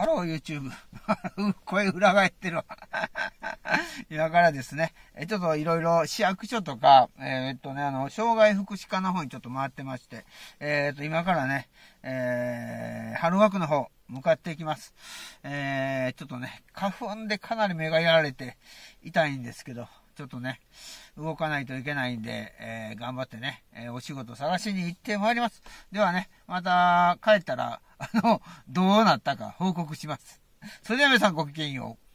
ハロー YouTube。声裏返ってるわ。今からですね、えちょっといろいろ市役所とか、えー、っとね、あの、障害福祉課の方にちょっと回ってまして、えー、っと、今からね、えー、春枠の方、向かっていきます。えー、ちょっとね、花粉でかなり目がやられて痛いんですけど、ちょっとね、動かないといけないんで、えー、頑張ってね、えー、お仕事探しに行ってまいります。ではね、また帰ったら、あの、どうなったか報告します。それでは皆さんごきげんよう。